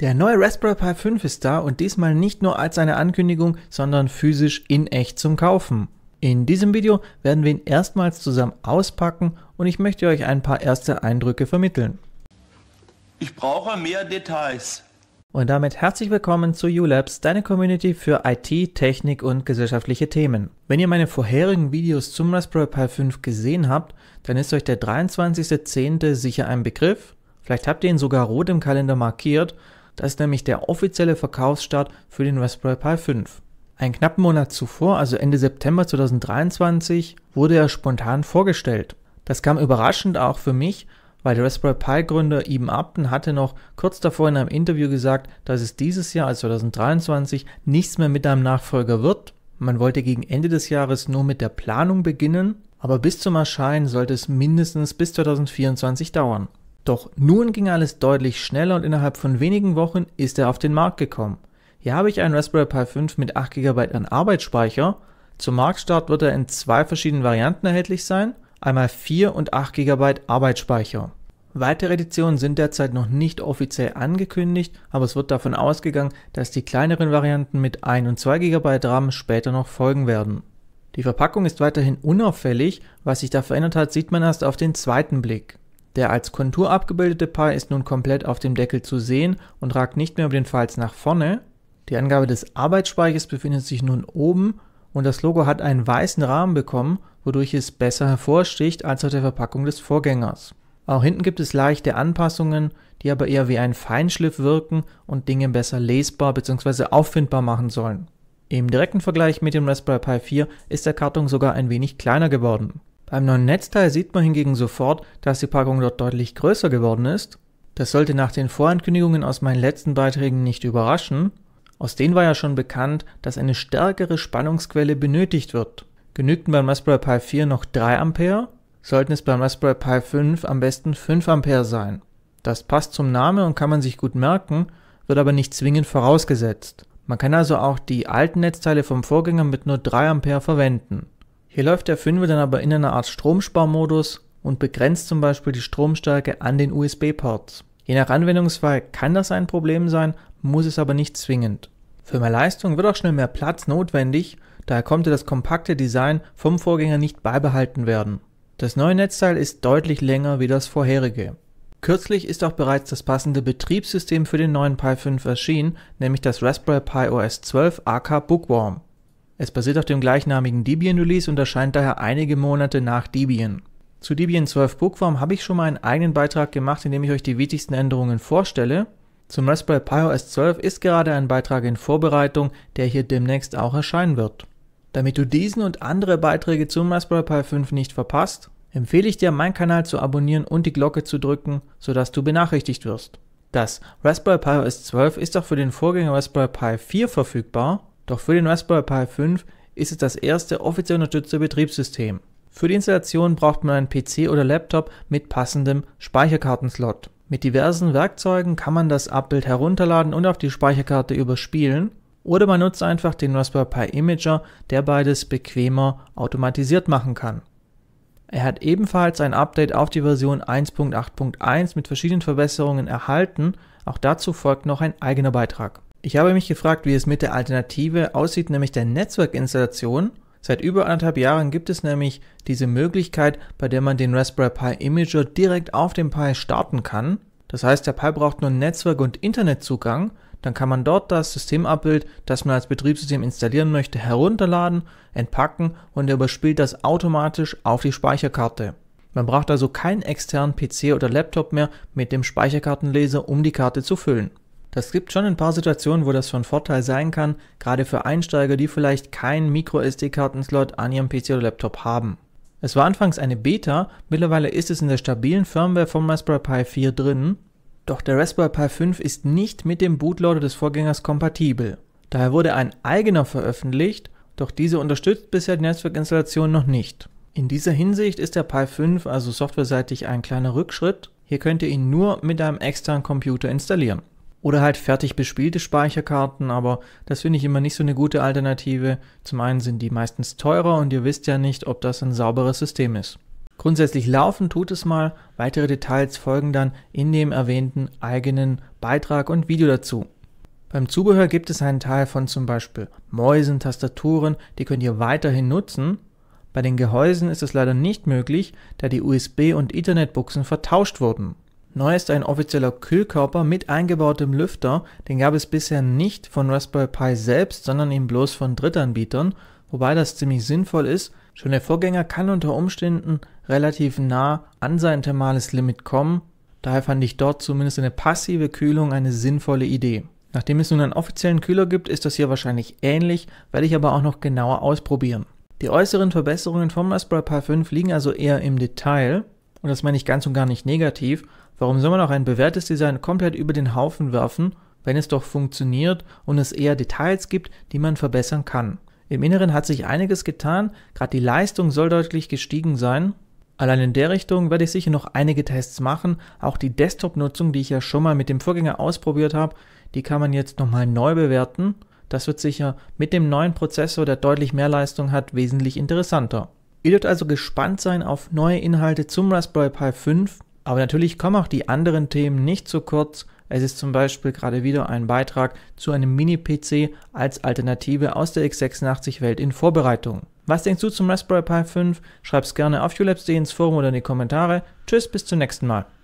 Der neue Raspberry Pi 5 ist da und diesmal nicht nur als eine Ankündigung, sondern physisch in echt zum Kaufen. In diesem Video werden wir ihn erstmals zusammen auspacken und ich möchte euch ein paar erste Eindrücke vermitteln. Ich brauche mehr Details. Und damit herzlich willkommen zu ULabs, deine Community für IT, Technik und gesellschaftliche Themen. Wenn ihr meine vorherigen Videos zum Raspberry Pi 5 gesehen habt, dann ist euch der 23.10. sicher ein Begriff. Vielleicht habt ihr ihn sogar rot im Kalender markiert das ist nämlich der offizielle Verkaufsstart für den Raspberry Pi 5. Einen knappen Monat zuvor, also Ende September 2023, wurde er spontan vorgestellt. Das kam überraschend auch für mich, weil der Raspberry Pi Gründer Ibn Upton hatte noch kurz davor in einem Interview gesagt, dass es dieses Jahr, also 2023, nichts mehr mit einem Nachfolger wird. Man wollte gegen Ende des Jahres nur mit der Planung beginnen, aber bis zum Erscheinen sollte es mindestens bis 2024 dauern. Doch nun ging alles deutlich schneller und innerhalb von wenigen Wochen ist er auf den Markt gekommen. Hier habe ich einen Raspberry Pi 5 mit 8 GB an Arbeitsspeicher. Zum Marktstart wird er in zwei verschiedenen Varianten erhältlich sein, einmal 4 und 8 GB Arbeitsspeicher. Weitere Editionen sind derzeit noch nicht offiziell angekündigt, aber es wird davon ausgegangen, dass die kleineren Varianten mit 1 und 2 GB RAM später noch folgen werden. Die Verpackung ist weiterhin unauffällig, was sich da verändert hat, sieht man erst auf den zweiten Blick. Der als Kontur abgebildete Pi ist nun komplett auf dem Deckel zu sehen und ragt nicht mehr über den Falz nach vorne. Die Angabe des Arbeitsspeichers befindet sich nun oben und das Logo hat einen weißen Rahmen bekommen, wodurch es besser hervorsticht als auf der Verpackung des Vorgängers. Auch hinten gibt es leichte Anpassungen, die aber eher wie ein Feinschliff wirken und Dinge besser lesbar bzw. auffindbar machen sollen. Im direkten Vergleich mit dem Raspberry Pi 4 ist der Karton sogar ein wenig kleiner geworden. Beim neuen Netzteil sieht man hingegen sofort, dass die Packung dort deutlich größer geworden ist. Das sollte nach den Vorankündigungen aus meinen letzten Beiträgen nicht überraschen. Aus denen war ja schon bekannt, dass eine stärkere Spannungsquelle benötigt wird. Genügten beim Raspberry Pi 4 noch 3 Ampere, sollten es beim Raspberry Pi 5 am besten 5 Ampere sein. Das passt zum Namen und kann man sich gut merken, wird aber nicht zwingend vorausgesetzt. Man kann also auch die alten Netzteile vom Vorgänger mit nur 3 Ampere verwenden. Hier läuft der 5 dann aber in einer Art Stromsparmodus und begrenzt zum Beispiel die Stromstärke an den USB-Ports. Je nach Anwendungsfall kann das ein Problem sein, muss es aber nicht zwingend. Für mehr Leistung wird auch schnell mehr Platz notwendig, daher konnte das kompakte Design vom Vorgänger nicht beibehalten werden. Das neue Netzteil ist deutlich länger wie das vorherige. Kürzlich ist auch bereits das passende Betriebssystem für den neuen Pi 5 erschienen, nämlich das Raspberry Pi OS 12 AK Bookworm. Es basiert auf dem gleichnamigen Debian-Release und erscheint daher einige Monate nach Debian. Zu Debian 12 Bookworm habe ich schon mal einen eigenen Beitrag gemacht, in dem ich euch die wichtigsten Änderungen vorstelle. Zum Raspberry Pi OS 12 ist gerade ein Beitrag in Vorbereitung, der hier demnächst auch erscheinen wird. Damit du diesen und andere Beiträge zum Raspberry Pi 5 nicht verpasst, empfehle ich dir, meinen Kanal zu abonnieren und die Glocke zu drücken, sodass du benachrichtigt wirst. Das Raspberry Pi OS 12 ist auch für den Vorgänger Raspberry Pi 4 verfügbar doch für den Raspberry Pi 5 ist es das erste offiziell unterstützte Betriebssystem. Für die Installation braucht man einen PC oder Laptop mit passendem Speicherkartenslot. Mit diversen Werkzeugen kann man das Abbild herunterladen und auf die Speicherkarte überspielen oder man nutzt einfach den Raspberry Pi Imager, der beides bequemer automatisiert machen kann. Er hat ebenfalls ein Update auf die Version 1.8.1 mit verschiedenen Verbesserungen erhalten, auch dazu folgt noch ein eigener Beitrag. Ich habe mich gefragt, wie es mit der Alternative aussieht, nämlich der Netzwerkinstallation. Seit über anderthalb Jahren gibt es nämlich diese Möglichkeit, bei der man den Raspberry Pi Imager direkt auf dem Pi starten kann. Das heißt, der Pi braucht nur Netzwerk- und Internetzugang. Dann kann man dort das Systemabbild, das man als Betriebssystem installieren möchte, herunterladen, entpacken und er überspielt das automatisch auf die Speicherkarte. Man braucht also keinen externen PC oder Laptop mehr mit dem Speicherkartenleser, um die Karte zu füllen. Das gibt schon ein paar Situationen, wo das von Vorteil sein kann, gerade für Einsteiger, die vielleicht keinen microsd kartenslot an ihrem PC oder Laptop haben. Es war anfangs eine Beta, mittlerweile ist es in der stabilen Firmware vom Raspberry Pi 4 drin, doch der Raspberry Pi 5 ist nicht mit dem Bootloader des Vorgängers kompatibel. Daher wurde ein eigener veröffentlicht, doch diese unterstützt bisher die Netzwerkinstallation noch nicht. In dieser Hinsicht ist der Pi 5 also softwareseitig ein kleiner Rückschritt, hier könnt ihr ihn nur mit einem externen Computer installieren oder halt fertig bespielte Speicherkarten, aber das finde ich immer nicht so eine gute Alternative. Zum einen sind die meistens teurer und ihr wisst ja nicht, ob das ein sauberes System ist. Grundsätzlich laufen tut es mal, weitere Details folgen dann in dem erwähnten eigenen Beitrag und Video dazu. Beim Zubehör gibt es einen Teil von zum Beispiel Mäusen, Tastaturen, die könnt ihr weiterhin nutzen. Bei den Gehäusen ist es leider nicht möglich, da die USB- und Ethernet-Buchsen vertauscht wurden. Neu ist ein offizieller Kühlkörper mit eingebautem Lüfter, den gab es bisher nicht von Raspberry Pi selbst, sondern eben bloß von Drittanbietern, wobei das ziemlich sinnvoll ist, schon der Vorgänger kann unter Umständen relativ nah an sein thermales Limit kommen, daher fand ich dort zumindest eine passive Kühlung eine sinnvolle Idee. Nachdem es nun einen offiziellen Kühler gibt, ist das hier wahrscheinlich ähnlich, werde ich aber auch noch genauer ausprobieren. Die äußeren Verbesserungen vom Raspberry Pi 5 liegen also eher im Detail, und das meine ich ganz und gar nicht negativ, warum soll man auch ein bewährtes Design komplett über den Haufen werfen, wenn es doch funktioniert und es eher Details gibt, die man verbessern kann. Im Inneren hat sich einiges getan, gerade die Leistung soll deutlich gestiegen sein. Allein in der Richtung werde ich sicher noch einige Tests machen, auch die Desktop-Nutzung, die ich ja schon mal mit dem Vorgänger ausprobiert habe, die kann man jetzt nochmal neu bewerten. Das wird sicher mit dem neuen Prozessor, der deutlich mehr Leistung hat, wesentlich interessanter. Ihr dürft also gespannt sein auf neue Inhalte zum Raspberry Pi 5, aber natürlich kommen auch die anderen Themen nicht zu kurz. Es ist zum Beispiel gerade wieder ein Beitrag zu einem Mini-PC als Alternative aus der x86-Welt in Vorbereitung. Was denkst du zum Raspberry Pi 5? Schreib's gerne auf Ulabs.de ins Forum oder in die Kommentare. Tschüss, bis zum nächsten Mal.